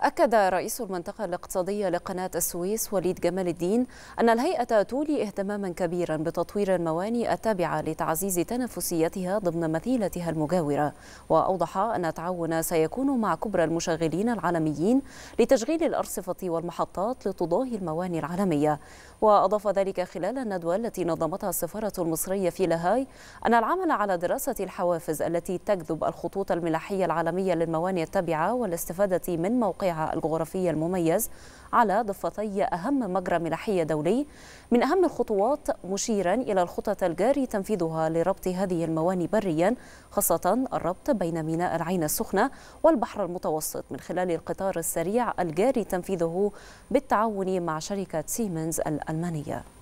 أكد رئيس المنطقة الاقتصادية لقناة السويس وليد جمال الدين أن الهيئة تولي اهتماما كبيرا بتطوير الموانئ التابعة لتعزيز تنافسيتها ضمن مثيلتها المجاورة وأوضح أن التعاون سيكون مع كبرى المشغلين العالميين لتشغيل الأرصفة والمحطات لتضاهي الموانئ العالمية وأضاف ذلك خلال الندوة التي نظمتها السفارة المصرية في لاهاي أن العمل على دراسة الحوافز التي تجذب الخطوط الملاحية العالمية للموانئ التابعة والاستفادة من موقع موقعها الجغرافي المميز على ضفتي أهم مجرى ملاحي دولي من أهم الخطوات مشيرا إلى الخطط الجاري تنفيذها لربط هذه المواني بريا خاصة الربط بين ميناء العين السخنة والبحر المتوسط من خلال القطار السريع الجاري تنفيذه بالتعاون مع شركة سيمنز الألمانية